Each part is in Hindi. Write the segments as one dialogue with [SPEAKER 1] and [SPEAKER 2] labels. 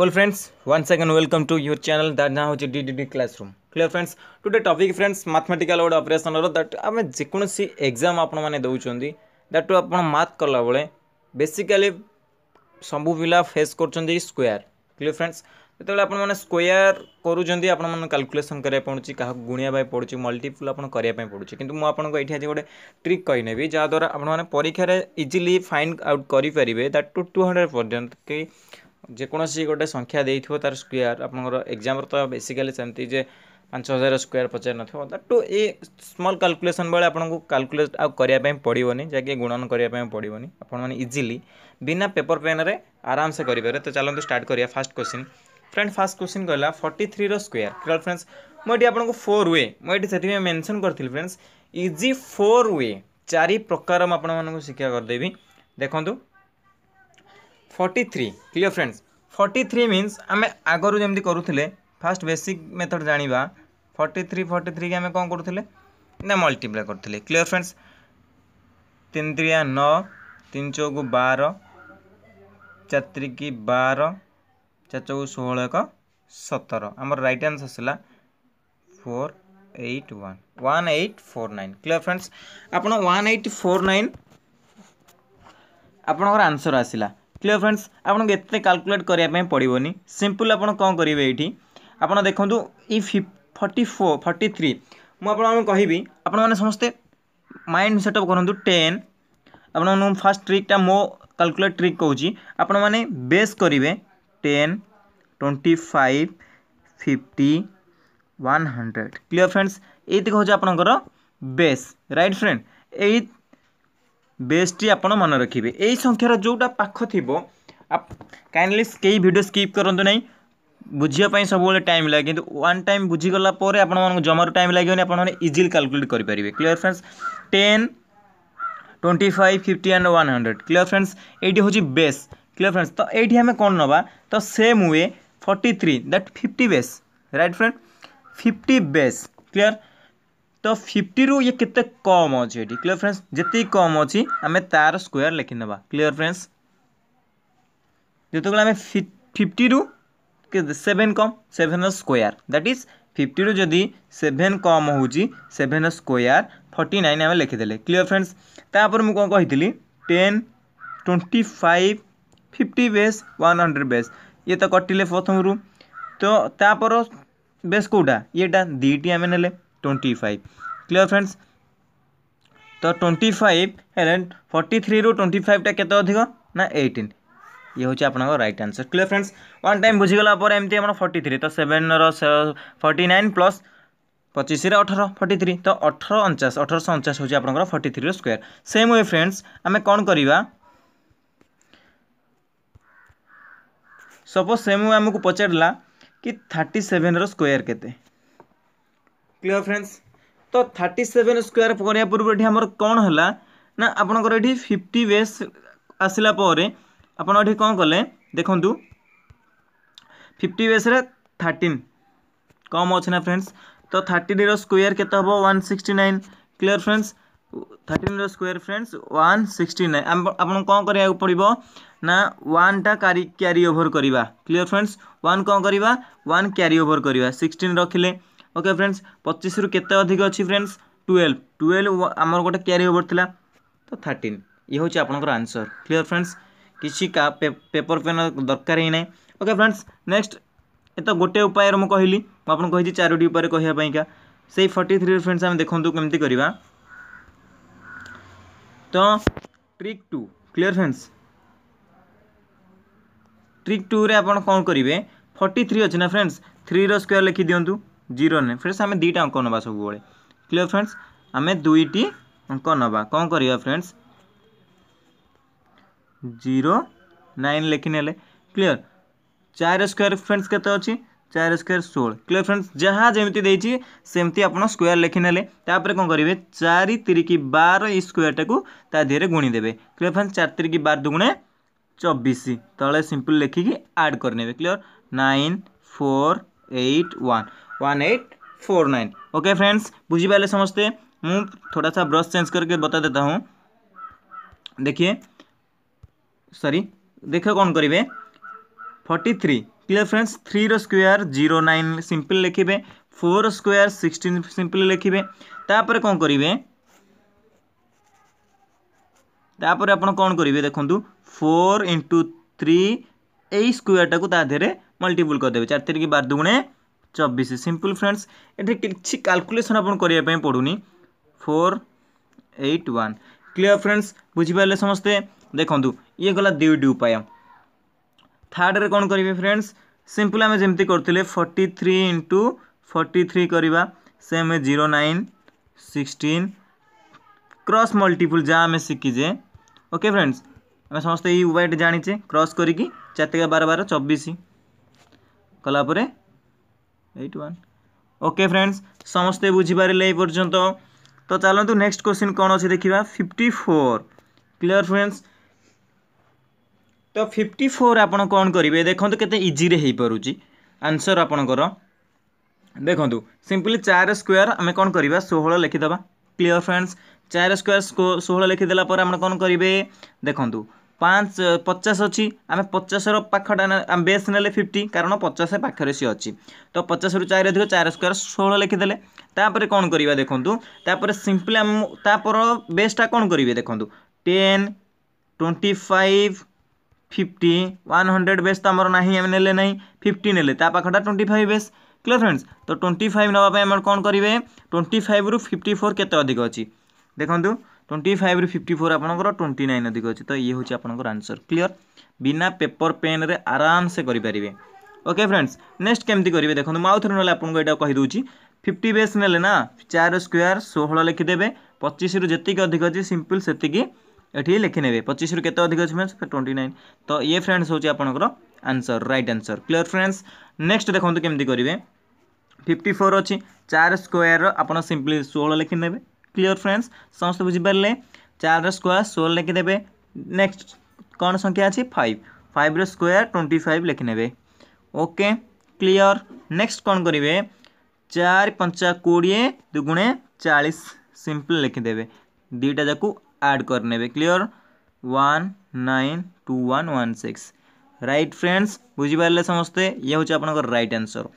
[SPEAKER 1] Well friends, once again welcome to your channel that now is DDD Classroom. Clear friends, today topic friends mathematical or operation or that ଆମେ ଯେକୌଣସି ଏକ୍ଜାମ୍ ଆପଣମାନେ ଦେଉଛନ୍ତି ଦାଟୁ ଆପଣ ମାଥ୍ କଲାବେଳେ ବେସିକାଲି ସବୁ ପିଲା ଫେସ୍ କରୁଛନ୍ତି ସ୍କୋୟାର୍ କ୍ଲିୟର୍ ଫ୍ରେଣ୍ଡସ୍ ଯେତେବେଳେ ଆପଣମାନେ ସ୍କୋୟାର୍ କରୁଛନ୍ତି ଆପଣମାନଙ୍କୁ କାଲକୁଲେସନ୍ କରିବା ପଡ଼ୁଛି କାହାକୁ ଗୁଣିବା ପାଇଁ ପଡ଼ୁଛି ମଲ୍ଟିପୁଲ୍ ଆପଣ କରିବା ପାଇଁ ପଡ଼ୁଛି କିନ୍ତୁ ମୁଁ ଆପଣଙ୍କୁ ଏଠି ଆଜି ଗୋଟେ ଟ୍ରିକ୍ କହିନେବି ଯାହାଦ୍ୱାରା ଆପଣମାନେ ପରୀକ୍ଷାରେ ଇଜିଲି ଫାଇଣ୍ଡ ଆଉଟ୍ କରିପାରିବେ ଦାଟ୍ ଟୁ ଟୁ ହଣ୍ଡ୍ରେଡ଼ ପର୍ଯ୍ୟନ୍ତ କି जेकोसी गोटे संख्या दे थो तार स्क्र आपर एक्जाम्र तो बेसिकाली सेमती पांच हजार स्क्यर पचार नट टू ए स्मल काल्कुलेसन बेले आपको काल्कुलेट आया पड़ोनी जैक गुणन करने पड़ोनी आपजिली बिना पेपर पेन में आराम से करें तो चलो स्टार्ट करा first question friend first question कहला फर्टी थ्री रोयर क्रल फ्रेंड्स मुझे आपको फोर वे मुझे से मेनसन करी फ्रेंड्स इजी फोर वे चारि प्रकार मुझे शिक्षा करदेवी देखूँ forty three clear friends forty three means ଆମେ ଆଗରୁ ଯେମିତି କରୁଥିଲେ ଫାର୍ଷ୍ଟ ବେସିକ୍ ମେଥଡ଼ ଜାଣିବା ଫର୍ଟି ଥ୍ରୀ ଫର୍ଟି ଥ୍ରୀକି ଆମେ କ'ଣ କରୁଥିଲେ ନା ମଲ୍ଟିପ୍ଲାଏ କରୁଥିଲେ କ୍ଲିଅର୍ ଫ୍ରେଣ୍ଡସ୍ ତିନି ତିରିଆ ନଅ ତିନି ଚଉକୁ ବାର ଚାରିକି ବାର ଚାରି ଚଉକୁ ଷୋହଳ ଏକ ସତର ଆମର ରାଇଟ୍ ଆନ୍ସର୍ ଆସିଲା four eight one one eight four nine clear friends ଆପଣ ୱାନ୍ ଏଇଟ୍ ଫୋର୍ ନାଇନ୍ ଆପଣଙ୍କର ଆନ୍ସର୍ ଆସିଲା ক্লিୟର ଫ୍ରେଣ୍ଡସ୍ ଆପଣଙ୍କୁ ଏତେ କାଲକୁଲେଟ୍ କରିବା ପାଇଁ ପଡ଼ିବନି ସିମ୍ପଲ୍ ଆପଣ କ'ଣ କରିବେ ଏଇଠି ଆପଣ ଦେଖନ୍ତୁ ଇ ଫର୍ଟି ଫୋ ଫର୍ଟି ଥ୍ରୀ ମୁଁ ଆପଣମାନଙ୍କୁ କହିବି ଆପଣମାନେ ସମସ୍ତେ ମାଇଣ୍ଡ ସେଟଅପ୍ କରନ୍ତୁ ଟେନ୍ ଆପଣମାନଙ୍କୁ ଫାର୍ଷ୍ଟ ଟ୍ରିକ୍ଟା ମୋ କାଲକୁଲେଟ୍ ଟ୍ରିକ୍ କହୁଛି ଆପଣମାନେ ବେସ୍ କରିବେ ten twenty five fifty one hundred clear friends ଏଇତିକି ହେଉଛି ଆପଣଙ୍କର ବେସ୍ ରାଇଟ୍ ଫ୍ରେଣ୍ଡ ଏଇ বেসটি আপনার মনে রাখবে এই সংখ্যার যেটা পাখ থাকবে কাইন্ডলি কেই ভিডিও স্কিপ করতু না বুঝিয়া সবুলে টাইম লাগে কিন্তু ওয়ান টাইম বুঝিগলা পরে আপনার জমার টাইম লাগবে আপনার ইজিলি কাল্কুলেট করে পারবে clear friends ten twenty five fifty and one hundred clear friends এইটি হচ্ছে বেস ক্লিয়ার ফ্রেন্ডস তো এইটি আমি কম নেবা তো same way forty three that fifty base right friend fifty base clear तो फिफ्टी रू ये केते कम अच्छे ये क्लीयर फ्रेंड्स जी कम अच्छी आम तार स्क्वयर लिखने क्लीयर फ्रेंड्स जिते आम फिफ्टी रु सेभेन कम seven square that is fifty रु जदि सेभेन कम हो सेभेन स्क्वयर फर्टी नाइन आम लिखिदे क्लीयर फ्रेंड्स तापर मुझे कौन कही ten twenty five fifty base one hundred base ये तो कटिले प्रथम रू तो तापर बेस कौटा येटा दीटी आम ने 25 क्लियर फ्रेंड्स तो 25 हर एंड 43 रो 25 টা কত অধিক না 18 ये होची আপনাৰ right answer clear friends 1 time বুজি গলা পৰ এমতি আমি 43 তো 7 ৰ 49 + 25 ৰ 18 43 তো 18 49 18 49 হ'জি আপনাৰ 43 ৰ স্কোয়ার সেম হয় फ्रेंड्स আমি কোন কৰিব সাপোজ সেম হয় আমাক পচાડলা কি 37 ৰ স্কোয়ার কতে क्लीयर फ्रेंड्स ତ ଥାର୍ଟି ସେଭେନ୍ ସ୍କୋୟାର୍ କରିବା ପୂର୍ବରୁ ଏଠି ଆମର କ'ଣ ହେଲା ନା ଆପଣଙ୍କର ଏଠି ଫିଫ୍ଟି ବେସ୍ ଆସିଲା ପରେ ଆପଣ ଏଠି କ'ଣ କଲେ ଦେଖନ୍ତୁ ଫିଫ୍ଟି ବେସ୍ରେ ଥାର୍ଟିନ୍ କମ୍ ଅଛି ନା ଫ୍ରେଣ୍ଡସ୍ ତ ଥାର୍ଟିନ୍ର ସ୍କୋୟାର୍ କେତେ ହେବ one sixty nine clear friends ଥାର୍ଟିନ୍ର square friends one sixty nine ଆପଣଙ୍କୁ କ'ଣ କରିବାକୁ ପଡ଼ିବ ନା ୱାନ୍ଟା କ୍ୟାରି କ୍ୟାରି ଓଭର୍ କରିବା କ୍ଲିଅର୍ ଫ୍ରେଣ୍ଡସ୍ ୱାନ୍ କ'ଣ କରିବା ୱାନ୍ କ୍ୟାରି ଓଭର୍ କରିବା ସିକ୍ସଟିନ୍ ରଖିଲେ ଓକେ ଫ୍ରେଣ୍ଡସ୍ ପଚିଶରୁ କେତେ ଅଧିକ ଅଛି ଫ୍ରେଣ୍ଡସ୍ ଟୁଏଲ୍ଭ ଟୁଏଲ୍ଭ ଆମର ଗୋଟେ କ୍ୟାରି ଓଭର୍ ଥିଲା ତ ଥାର୍ଟିନ୍ ଇଏ ହେଉଛି ଆପଣଙ୍କର ଆନ୍ସର୍ କ୍ଲିଅର୍ ଫ୍ରେଣ୍ଡସ୍ କିଛି ପେପର ପେନ୍ ଦରକାର ହିଁ ନାହିଁ ଓକେ ଫ୍ରେଣ୍ଡସ୍ ନେକ୍ସଟ ଏ ତ ଗୋଟେ ଉପାୟରେ ମୁଁ କହିଲି ମୁଁ ଆପଣଙ୍କୁ କହିଛି ଚାରୋଟି ଉପାୟରେ କହିବା ପାଇଁକା ସେଇ ଫର୍ଟି ଥ୍ରୀରେ ଫ୍ରେଣ୍ଡସ୍ ଆମେ ଦେଖନ୍ତୁ କେମିତି କରିବା ତ trick two clear friends trick ଟୁରେ ଆପଣ କ'ଣ କରିବେ ଫର୍ଟି ଥ୍ରୀ ଅଛି ନା ଫ୍ରେଣ୍ଡସ୍ থ্রি স্কোয়ার লিখি দিও जीरो ने फ्रेंड्स आम दुईटा अंक ना सब क्लीयर फ्रेंड्स आम दुईटी अंक ना कौन करवा फ्रेंड्स जीरो नाइन लेखने क्लीयर चार स्क्वयर फ्रेंड्स के अच्छी चार स्क्वयर षोह क्लीयर फ्रेंड्स जहाँ जमी सेमती आप स्क्वयर लेखिने कौन करेंगे चार तिरिकी बार ई स्क्टा को देहर गुणीदे क्लीयर फ्रेंड्स चार तिरिकी बार दुगुणे चबीश तले सिंपल लेखिकी आड करने clear nine four eight one one eight four nine okay friends बुझी पाले समस्ते हूँ थोड़ा सा ब्रश चेंज करके बता देता हूँ देखिए सॉरी देख कौन करेंगे forty three clear friends three square zero nine simple लिखे फोर स्क्वायर सिक्सटीन सिंपल लिखे तापर कौन करेंगे तापर आप कौन करेंगे देखूँ फोर इंटू थ्री यही স্কোয়ারটাকে তা मल्टीपुल करदे चार দেবে চার তিরিকি ଚବିଶ ସିମ୍ପଲ୍ ଫ୍ରେଣ୍ଡସ୍ ଏଠି କିଛି କାଲକୁଲେସନ୍ ଆପଣ କରିବା ପାଇଁ ପଡ଼ୁନି four eight one clear friends ବୁଝିପାରିଲେ ସମସ୍ତେ ଦେଖନ୍ତୁ ଇଏ ଗଲା ଦୁଇଟି ଉପାୟ ଥାର୍ଡ଼ରେ କ'ଣ କରିବେ ଫ୍ରେଣ୍ଡସ୍ ସିମ୍ପଲ୍ ଆମେ ଯେମିତି କରୁଥିଲେ forty three into forty three କରିବା ସେ ଆମେ zero nine sixteen cross multiple जहाँ आम शिखीजे ओके फ्रेंड्स आम समस्त ये उपायटे जाणीचे क्रॉस करी चार बार बार चबीश कलापर এইট ওয়ান ওকে ফ্রেন্ডস সমস্তে বুঝিপারে এই পর্যন্ত তো চালু নেক্সট কোশ্চিন কোণ অছি দেখা ফিফটি ফোর ক্লিয়ার ফ্রেন্ডস তো ফিফটি ফোর আপনার কোণ করবে দেখুন কেতে ইজিরে হয়ে পুচি আনসর আপনার দেখুন সিম্পলি চার স্কোয়ার আমি কোণ করা ষোহল লিখিদেবা ক্লিয়ার ফ্রেন্ডস চার স্কোয়ার ষোহল লিখিদেলা পরে আপনার কোণ করবে দেখুন ପାଞ୍ଚ ପଚାଶ ଅଛି ଆମେ ପଚାଶର ପାଖଟା ଆମେ ବେସ୍ ନେଲେ ଫିଫ୍ଟି କାରଣ ପଚାଶ ପାଖରେ ସିଏ ଅଛି ତ ପଚାଶରୁ ଚାରି ଅଧିକ ଚାର ସ୍କୋୟାର ଷୋହଳ ଲେଖିଦେଲେ ତାପରେ କ'ଣ କରିବା ଦେଖନ୍ତୁ ତାପରେ ସିମ୍ପଲି ଆମ ତାପର ବେସ୍ଟା କ'ଣ କରିବେ ଦେଖନ୍ତୁ ten twenty five fifty one hundred base ତ ଆମର ନାହିଁ ଆମେ ନେଲେ ନାହିଁ ଫିଫ୍ଟି ନେଲେ ତା ପାଖଟା twenty five base clear friends ତ ଟ୍ୱେଣ୍ଟି ଫାଇଭ୍ ନେବା ପାଇଁ ଆମର କ'ଣ କରିବେ ଟ୍ୱେଣ୍ଟି ଫାଇଭ୍ରୁ ଫିଫ୍ଟି ଫୋର୍ କେତେ ଅଧିକ ଅଛି ଦେଖନ୍ତୁ ଟ୍ୱେଣ୍ଟି ଫାଇଭ୍ରୁ ଫିଫ୍ଟି ଫୋର୍ ଆପଣଙ୍କର ଟ୍ୱେଣ୍ଟି ନାଇନ୍ ଅଧିକ ଅଛି ତ ଇଏ ହେଉଛି ଆପଣଙ୍କର ଆନ୍ସର୍ କ୍ଲିଅର୍ ବିନା ପେପର୍ ପେନ୍ରେ ଆରାମସେ କରିପାରିବେ ଓକେ ଫ୍ରେଣ୍ଡସ୍ ନେକ୍ସଟ କେମିତି କରିବେ ଦେଖନ୍ତୁ ମୁଁ ଆଉ ଥରେ ନହେଲେ ଆପଣଙ୍କୁ ଏଇଟା କହିଦେଉଛି ଫିଫ୍ଟି ବେସ୍ ନେଲେ ନା ଚାରି ସ୍କୋୟାର ଷୋହଳ ଲେଖିଦେବେ ପଚିଶରୁ ଯେତିକି ଅଧିକ ଅଛି ସିମ୍ପଲ୍ ସେତିକି ଏଠି ଲେଖିନେବେ ପଚିଶରୁ କେତେ ଅଧିକ ଅଛି ଫ୍ରେଣ୍ଡସ୍ ଟ୍ୱେଣ୍ଟି ନାଇନ୍ ତ ଇଏ ଫ୍ରେଣ୍ଡସ୍ ହେଉଛି ଆପଣଙ୍କର answer right answer clear friends next ଦେଖନ୍ତୁ କେମିତି କରିବେ ଫିଫ୍ଟି ଫୋର୍ ଅଛି ଚାରି ସ୍କୋୟାର ଆପଣ ସିମ୍ପଲି ଷୋହଳ ଲେଖିନେବେ क्लीयर फ्रेंड्स समस्त बुझीपारे चार स्क्वयर षोल लिखिदे नेक्स्ट कौन संख्या अच्छी फाइव फाइव रोयर ट्वेंटी फाइव लिखने ओके क्लीयर नेक्स्ट कौन करेंगे चार पंचा कोड़े दुगुणे चालीस सिंपल लिखिदे दुटा जाक आड करे clear one nine two one one six right friends बुझिपारे समस्ते ये हूँ आप right answer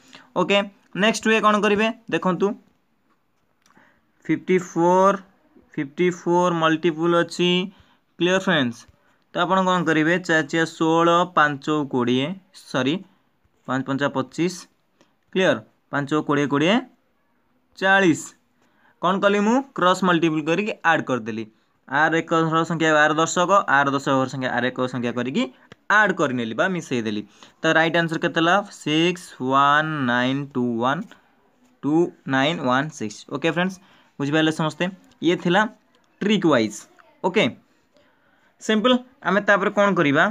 [SPEAKER 1] okay next way कौन करेंगे देखु fifty four fifty four multiple अच्छी क्लीयर फ्रेंड्स तो आप कौन करेंगे चार चार षोल पांच कोड़े सरी पाँच पंचा पचीस क्लीयर पांच कोड़े कोड़े चालीस कौन कल मु क्रस मल्टीपुल कर आड करदेली आर एक संख्या आर दशक आर दशक संख्या आर एक संख्या करी आड कर मिसेदेली तो रईट आंसर के six one nine two one two nine one six okay friends বুঝিপারে সমস্তে ইয়ে লা ট্রিক ওয়াইজ ওকে সিম্পল আমি তাপরে কোণ করা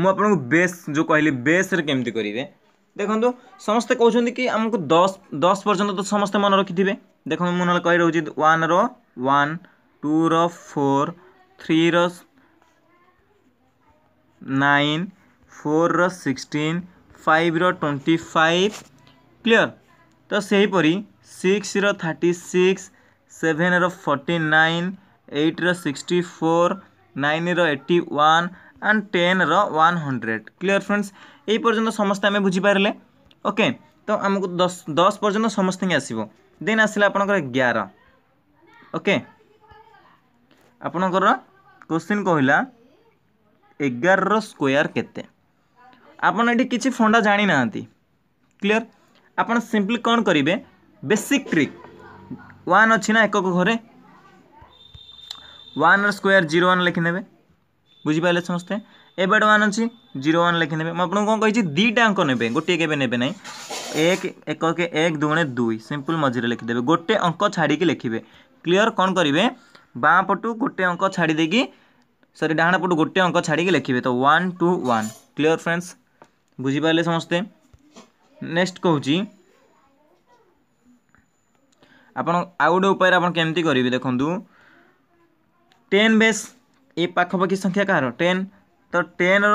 [SPEAKER 1] মু আপনার বেস যে কহিলি বেস্রে কমিটি করবে দেখুন সমস্তে কৌন কি আমি দশ দশ পর্যন্ত তো সমস্তে মনে রাখিথে দেখুন মু নহলে কই রয়েছে ওয়ানর ওয়ান টুর ফোর থ্রির নাইন ফোর্র সিক্সটিন ফাইভ্র টোয়েন্টি ফাইভ ক্লিয়ার ତ ସେହିପରି ସିକ୍ସର ଥାର୍ଟି ସିକ୍ସ ସେଭେନ୍ର ଫର୍ଟି ନାଇନ୍ ଏଇଟ୍ର ସିକ୍ସଟି ଫୋର୍ ନାଇନ୍ର ଏଇଟି ୱାନ୍ ଆଣ୍ଡ ଟେନ୍ର ୱାନ୍ ହଣ୍ଡ୍ରେଡ଼ କ୍ଲିଅର୍ ଫ୍ରେଣ୍ଡସ୍ ଏଇ ପର୍ଯ୍ୟନ୍ତ ସମସ୍ତେ ଆମେ ବୁଝିପାରିଲେ ଓକେ ତ ଆମକୁ ଦଶ ଦଶ ପର୍ଯ୍ୟନ୍ତ ସମସ୍ତେ ହିଁ ଆସିବ ଦେନ୍ ଆସିଲା ଆପଣଙ୍କର ଏଗାର ଓକେ ଆପଣଙ୍କର କୋଶ୍ଚିନ୍ କହିଲା ଏଗାରର ସ୍କୋୟାର କେତେ ଆପଣ ଏଠି କିଛି ଫଣ୍ଡା ଜାଣିନାହାନ୍ତି କ୍ଲିଅର୍ ଆପଣ ସିମ୍ପଲି କ'ଣ କରିବେ ବେସିକ୍ ଟ୍ରିକ୍ ୱାନ୍ ଅଛି ନା ଏକକ ଘରେ ୱାନ୍ର ସ୍କୋୟାର୍ ଜିରୋ ୱାନ୍ ଲେଖିନେବେ ବୁଝିପାରିଲେ ସମସ୍ତେ ଏବେ ୱାନ୍ ଅଛି ଜିରୋ ୱାନ୍ ଲେଖିନେବେ ମୁଁ ଆପଣଙ୍କୁ କ'ଣ କହିଛି ଦୁଇଟା ଅଙ୍କ ନେବେ ଗୋଟିଏ କେବେ ନେବେ ନାହିଁ ଏକ ଏକକ ଏକ ଦୁଗୁଣେ ଦୁଇ ସିମ୍ପଲ୍ ମଝିରେ ଲେଖିଦେବେ ଗୋଟେ ଅଙ୍କ ଛାଡ଼ିକି ଲେଖିବେ କ୍ଲିଅର୍ କ'ଣ କରିବେ ବାଁ ପଟୁ ଗୋଟେ ଅଙ୍କ ଛାଡ଼ି ଦେଇକି ସରି ଡାହାଣ ପଟୁ ଗୋଟେ ଅଙ୍କ ଛାଡ଼ିକି ଲେଖିବେ ତ one two one clear friends ବୁଝିପାରିଲେ ସମସ୍ତେ ନେକ୍ସଟ କହୁଛି ଆପଣ ଆଉ ଗୋଟେ ଉପାୟରେ ଆପଣ କେମିତି କରିବେ ଦେଖନ୍ତୁ ଟେନ୍ ବେସ୍ ଏ ପାଖାପାଖି ସଂଖ୍ୟା କାହାର ଟେନ୍ ତ ଟେନ୍ର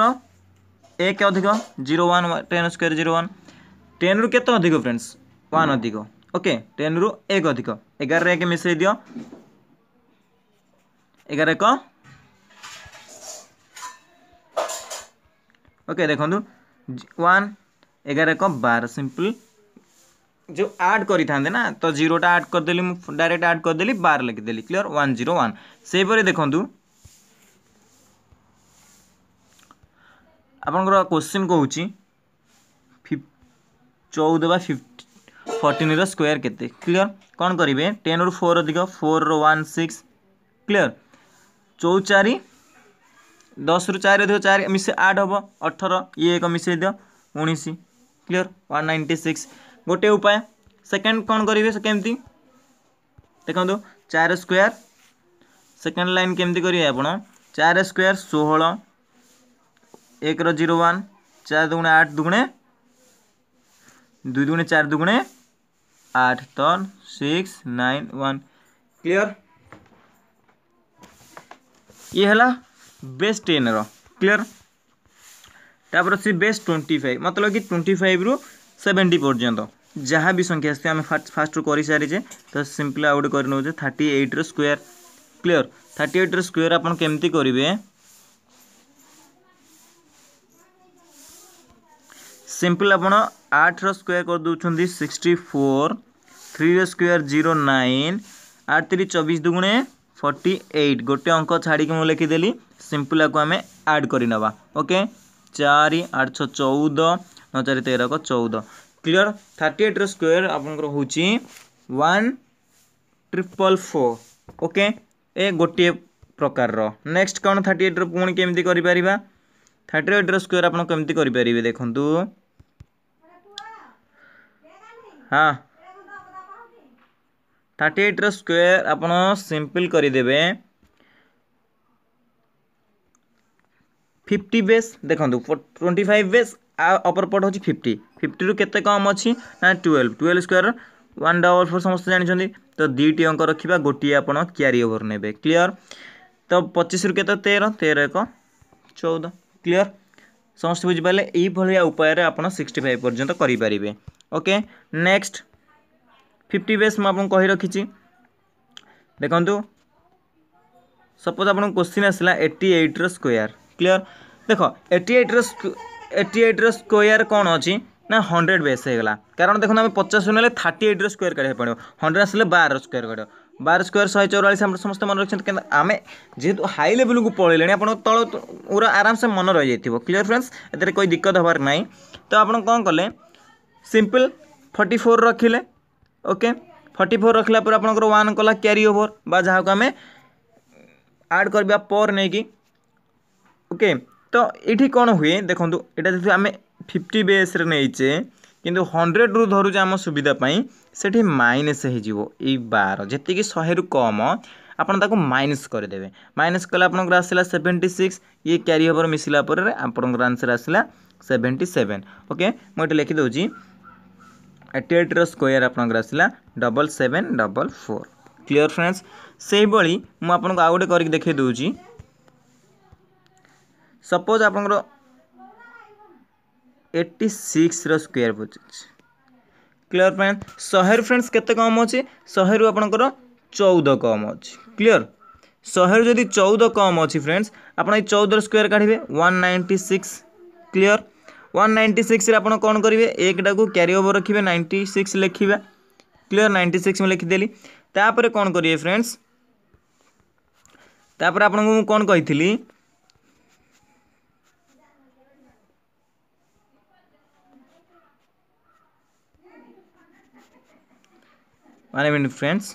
[SPEAKER 1] ଏକ ଅଧିକ zero one ten square zero one ଟେନ୍ରୁ କେତେ ଅଧିକ ଫ୍ରେଣ୍ଡସ୍ ୱାନ୍ ଅଧିକ ଓକେ ଟେନ୍ରୁ ଏକ ଅଧିକ ଏଗାରରେ ଏକ ମିଶାଇ ଦିଅ ଏଗାର ଏକ ଓକେ ଦେଖନ୍ତୁ ୱାନ୍ एगार एक बार सिंपल जो आड करी था ना तो जीरो आड करदे मुझे डायरेक्ट आड करदे बार लिखिदे क्लीअर वन जीरो वन से देखु आप क्वेश्चन कौच चौदह बा फोर्टन रोयर के क्लीअर कौन करेंगे टेन रु फोर अधिक फोर रान सिक्स क्लीअर चौ चार दस रु चार अधिक चार मिस आठ हम अठर ये एक मिसाई दि उसी क्लीयर वन नाइंटी सिक्स गोटे उपाय सेकेंड कौन करेंगे कमी देखो चार स्क्वयर सेकेंड लाइन केमती करेंगे आप चार स्क्वयर षोह एक रीरो वन चार दुगुणे आठ दुगुणे दुई दुगुणे चार दुगुणे आठ तो सिक्स नाइन वन क्लीयर ये है बेस्ट टेन क्लीयर তারপর আসছে বেস টোয়েন্টি ফাইভ মতলব কি টোয়েন্টি ফাইভ্রু সেভেন্টি পর্যন্ত ଯାହା ବି ସଂଖ୍ୟା ଆସିଥିବ ଆମେ ଫାଷ୍ଟ ଫାଷ୍ଟରୁ କରିସାରିଛେ ତ ସିମ୍ପଲି ଆଉ ଗୋଟେ କରିନେଉଛେ ଥାର୍ଟି ଏଇଟ୍ର ସ୍କୋୟାର କ୍ଲିଅର ଥାର୍ଟି ଏଇଟ୍ର ସ୍କୋୟାର ଆପଣ କେମିତି କରିବେ ସିମ୍ପଲ ଆପଣ ଆଠର ସ୍କୋୟାର କରିଦେଉଛନ୍ତି ସିକ୍ସଟି ଫୋର୍ ଥ୍ରୀର ସ୍କୋୟାର ଜିରୋ ନାଇନ୍ ଆଠ ତିରି ଚବିଶ ଦୁଗୁଣେ ଫର୍ଟି ଏଇଟ୍ ଗୋଟେ ଅଙ୍କ ଛାଡ଼ିକି ମୁଁ ଲେଖିଦେଲି ସିମ୍ପଲ ଆକୁ ଆମେ ଆଡ଼୍ କରିନେବା ଓକେ ଚାରି ଆଠ ଛଅ ଚଉଦ ନଅ ଚାରି ତେରକ ଚଉଦ କ୍ଲିଅର୍ ଥାର୍ଟି ଏଇଟ୍ର ସ୍କୋୟାର୍ ଆପଣଙ୍କର ହେଉଛି ୱାନ୍ ଟ୍ରିପଲ୍ ଫୋର୍ ଓକେ ଏ ଗୋଟିଏ ପ୍ରକାରର ନେକ୍ସଟ କ'ଣ ଥାର୍ଟି ଏଇଟ୍ର ପୁଣି କେମିତି କରିପାରିବା ଥାର୍ଟି ଏଇଟ୍ର ସ୍କୋୟାର୍ ଆପଣ କେମିତି କରିପାରିବେ ଦେଖନ୍ତୁ ହଁ থার্টি এইট্র স্কোয়ার আপনার সিম্পল করে দেবে ফিফটি বেস দেখুন টোয়েন্টি ফাইভ বেস অপর পট হচ্ছে ফিফটি ফিফটি কেতে কম অছি না twelve twelve square one double four সমস্ত জাঁচান তো দুইটি অঙ্ক রাখা গোটিয়ে আপনার ক্যারি ওভর নেবে ক্লিয়ার তো পঁচিশ রু কেতে তের তের এক চৌদ ক্লিয়ার সমস্ত বুঝিপারে এইভাবে উপায়ে আপনার সিক্সটি ফাইভ পর্যন্ত করে পারে ওকে নেক্সট ফিফটি বেস মু আপনার কহি রাখিছি দেখুন সপোজ আপনার কোশ্চিন আসলা এইটি এইট্র স্কোয়ার क्लीयर देख एटी एट्र एटी एट्र स्क्वयर कौन अच्छी ना हंड्रेड बेस होगा कारण देखो आम पचास ना थर्टी एट्र स्क्वयर काढ़ा पड़ो हंड्रेड आसले बार स्क्वयर काढ़ बार स्क्वयर शहे चौरास समस्त मन रखते आम जेहतु हाई लेवल को पलैले आप तल पूरा आराम से मन रही जाइए क्लीयर फ्रेंड्स एथे कोई दिक्कत हबार ना तो आप कौन कले सिंपल फर्टी फोर रखिले ओके फर्टी फोर रखला आप वन कला क्यारि ओवर बा जहाँ को आम आड करवा पर नहीं कि ଓକେ ତ ଏଇଠି କ'ଣ ହୁଏ ଦେଖନ୍ତୁ ଏଇଟା ଯେହେତୁ ଆମେ ଫିଫ୍ଟି ବେସ୍ରେ ନେଇଛେ କିନ୍ତୁ ହଣ୍ଡ୍ରେଡ଼ରୁ ଧରୁଛେ ଆମ ସୁବିଧା ପାଇଁ ସେଠି ମାଇନସ୍ ହେଇଯିବ ଏଇ ବାର ଯେତିକି ଶହେରୁ କମ୍ ଆପଣ ତାକୁ ମାଇନସ୍ କରିଦେବେ ମାଇନସ୍ କଲେ ଆପଣଙ୍କର ଆସିଲା ସେଭେଣ୍ଟି ସିକ୍ସ ଇଏ କ୍ୟାରି ଓଭର ମିଶିଲା ପରେ ଆପଣଙ୍କର ଆନ୍ସର୍ ଆସିଲା ସେଭେଣ୍ଟି ସେଭେନ୍ ଓକେ ମୁଁ ଏଠି ଲେଖିଦେଉଛି ଏଟିଏଟ୍ର ସ୍କୋୟାର୍ ଆପଣଙ୍କର ଆସିଲା double seven double four clear friends ସେଇଭଳି ମୁଁ ଆପଣଙ୍କୁ ଆଉ ଗୋଟେ କରିକି ଦେଖାଇ ଦେଉଛି सपोज आप एट्टी सिक्स रोयर फुट अच्छे क्लीयर फ्रेंड्स शहे फ्रेंड्स केम अच्छे शहे रू आप चौदह कम अच्छे क्लीयर शहे जदि चौदह कम अच्छी फ्रेंड्स आप चौदह स्क्वयर काढ़े one ninety six clear one ninety six आप कौन करेंगे एकटा को क्यारि ओवर रखिए नाइंटी सिक्स लिखे क्लीयर नाइंटी सिक्स मुझे लिखिदेली तापर कौन करेंगे फ्रेंड्स तापर आप कौन कही थी? ମାନେ ମିନିଟ୍ ଫ୍ରେଣ୍ଡସ୍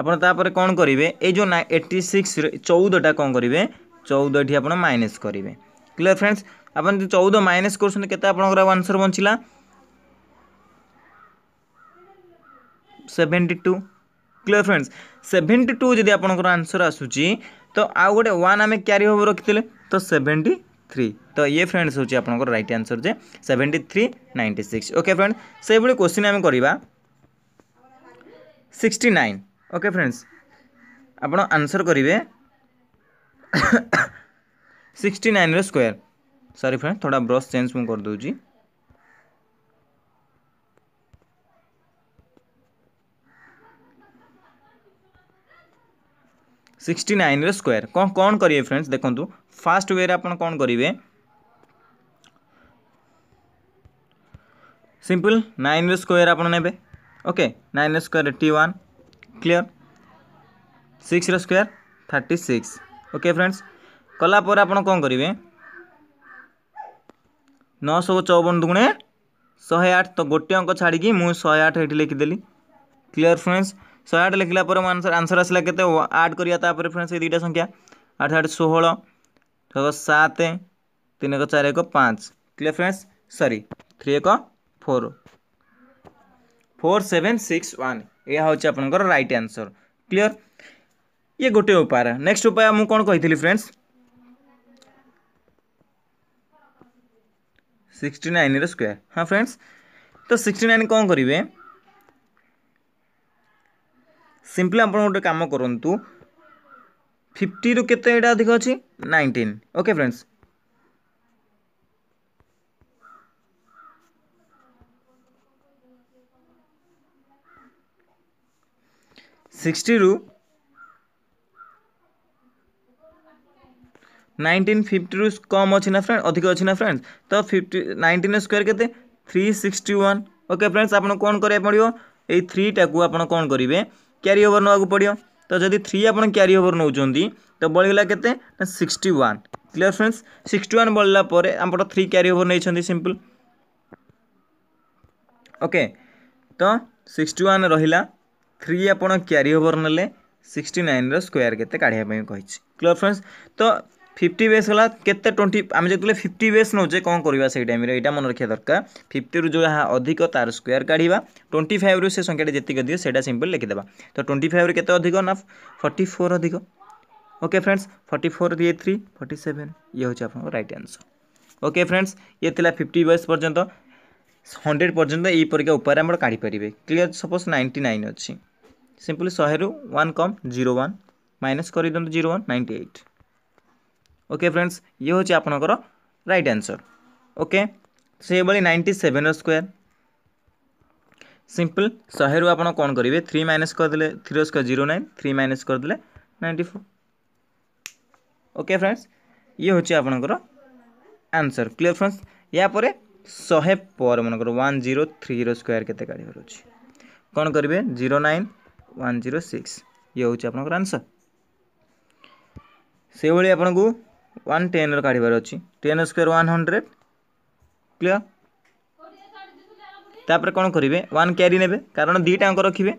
[SPEAKER 1] ଆପଣ ତାପରେ କ'ଣ କରିବେ ଏଇ ଯେଉଁ ଏଇଟି ସିକ୍ସରେ ଚଉଦଟା କ'ଣ କରିବେ ଚଉଦ ଏଠି ଆପଣ ମାଇନସ୍ କରିବେ କ୍ଲିଅର୍ ଫ୍ରେଣ୍ଡସ୍ ଆପଣ ଯଦି ଚଉଦ ମାଇନସ୍ କରୁଛନ୍ତି କେତେ ଆପଣଙ୍କର ଆନ୍ସର୍ ବଞ୍ଚିଲା seventy two clear friends seventy two ଯଦି ଆପଣଙ୍କର ଆନ୍ସର୍ ଆସୁଛି ତ ଆଉ ଗୋଟେ ୱାନ୍ ଆମେ କ୍ୟାରି ଓଭର୍ ରଖିଥିଲେ ତ ସେଭେଣ୍ଟି थ्री तो ये फ्रेंड्स हूँ आपंकर रईट आंसर जे seventy three ninety six okay friend से भाई क्वेश्चन आम करवा सिक्सटी नाइन ओके फ्रेंड्स आप आंसर करेंगे sixty nine square sorry friend थोड़ा ब्रश चेज मुझे सिक्सटी नाइन रोयर कौ कौन करेंगे फ्रेंड्स देखो फास्ट वे आप कौन करेंगे सिंपल नाइन रोयर आपे ओके नाइन रोयर एट्टी वन क्लीयर सिक्स रोयर थर्टी सिक्स ओके फ्रेंड्स कलापर आप कौन करेंगे नौ सौ चौवन दुगुणे शहे आठ तो गोटे अंक छाड़ी मुझे शहे आठ ये लिखिदेली क्लीयर फ्रेंड्स शहे आठ लिखला पर आंसर आसला के आड करापर फ्रेंड्स दुटा संख्या आठ आठ षोह सात तीन एक चार एक पाँच क्लियर फ्रेंड्स सरी थ्री एक four four seven six one यह हूँ आप रईट आंसर क्लीअर ये गोटे उपाय नेक्स्ट उपाय मुझे कौन कही फ्रेंड्स सिक्सटी नाइन रक्वयर हाँ फ्रेंड्स तो सिक्सटी नाइन कौन करेंगे ସିମ୍ପଲି ଆପଣ ଗୋଟେ କାମ କରନ୍ତୁ ଫିଫ୍ଟିରୁ କେତେ ଏଇଟା ଅଧିକ ଅଛି ନାଇଣ୍ଟିନ୍ ଓକେ ଫ୍ରେଣ୍ଡସ୍ ସିକ୍ସଟିରୁ নাইনটিন ফিফটিরু কম অছি না ফ্রেন্ড অধিক অছি না ফ্রেন্ডস তো ফিফটি নাইনটিন স্কোয়ার কেতে three sixty one okay friends আপনার কোণ করা পড়ব এই থ্রিটা আপনার কোণ করবে କ୍ୟାରି ଓଭର୍ ନେବାକୁ ପଡ଼ିବ ତ ଯଦି ଥ୍ରୀ ଆପଣ କ୍ୟାରି ଓଭର୍ ନେଉଛନ୍ତି ତ ବଳିଗଲା କେତେ ନା sixty one clear friends sixty one ବଳିଲା ପରେ ଆମର ଥ୍ରୀ କ୍ୟାରି ଓଭର୍ ନେଇଛନ୍ତି ସିମ୍ପଲ୍ ଓକେ ତ ସିକ୍ସଟି ୱାନ୍ ରହିଲା ଥ୍ରୀ ଆପଣ କ୍ୟାରି ଓଭର୍ ନେଲେ ସିକ୍ସଟି ନାଇନ୍ର ସ୍କୋୟାର୍ କେତେ କାଢ଼ିବା ପାଇଁ କହିଛି କ୍ଲିୟର୍ ଫ୍ରେଣ୍ଡସ୍ ତ ফিফটি ବେସ୍ ହେଲା କେତେ ଟ୍ୱେଣ୍ଟି ଆମେ ଯେତେବେଳେ ଫିଫ୍ଟି ବେସ୍ ନେଉଛେ କ'ଣ କରିବା ସେଇ ଟାଇମ୍ରେ ଏଇଟା ମନେ ରଖିବା ଦରକାର ଫିଫ୍ଟିରୁ ଯାହା ଅଧିକ ତା'ର ସ୍କୋୟାର୍ କାଢ଼ିବା ଟ୍ୱେଣ୍ଟି ଫାଇଭ୍ରୁ ସେ ସଂଖ୍ୟାଟା ଯେତିକି ଅଧିକ ସେଇଟା ସିମ୍ପଲ୍ ଲେଖିଦେବା ତ ଟ୍ୱେଣ୍ଟି ଫାଇଭ୍ରୁ କେତେ ଅଧିକ ନା ଫର୍ଟି ଫୋର୍ ଅଧିକ ଓକେ ଫ୍ରେଣ୍ଡସ୍ ଫର୍ଟି ଫୋର୍ ଇଏ ଥ୍ରୀ ଫର୍ଟି ସେଭେନ୍ ଇଏ ହେଉଛି ଆପଣଙ୍କ ରାଇଟ୍ ଆନ୍ସର୍ ଓକେ ଫ୍ରେଣ୍ଡସ୍ ଇଏ ଥିଲା ଫିଫ୍ଟି ବେସ୍ ପର୍ଯ୍ୟନ୍ତ ହଣ୍ଡ୍ରେଡ଼ ପର୍ଯ୍ୟନ୍ତ ଏଇ ପରିକା ଉପାୟରେ ଆମର କାଢ଼ିପାରିବେ କ୍ଲିଅର୍ ସପୋଜ୍ ନାଇଣ୍ଟି ନାଇନ୍ ଅଛି ସିମ୍ପଲି ଶହେରୁ ୱାନ୍ କମ୍ ଜିରୋ ୱାନ୍ ମାଇନସ୍ କରିଦିଅନ୍ତୁ zero one ninety eight okay friends ये हूँ आप रईट आंसर ओके से भाई नाइंटी सेवेन रोयर सिंपल शहे रू आप कौन करेंगे थ्री माइनस करदे थ्री रोयर जीरो नाइन थ्री माइनस करदे नाइंटी फोर ओके फ्रेंड्स ये हूँ आप आंसर क्लियर फ्रेंड्स यापर शहे पर मन कर वन जीरो थ्री रोयर के कौन करेंगे zero nine one zero six ये हूँ आपसर से भाई आपको वन टेन रढ़ ten square one hundred clear कौन करेंगे वन क्यारि ने कारण दुटा अंक रखिए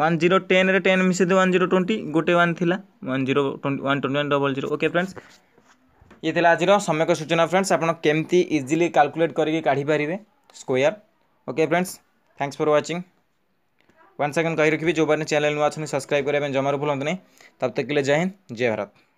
[SPEAKER 1] वन जीरो टेन टेन मिस जीरो ट्वेंटी गोटे one one zero twenty one twenty one double zero okay friends ये आज समयक सूचना फ्रेंड्स आप इजिली काल्कुलेट करेंगे square okay friends thanks for watching one second कही रखी जो मैंने चैनल नुआ अच्छे सब्सक्राइब करेंगे जमार भूलना तब तक के लिए जय हिंद जय भारत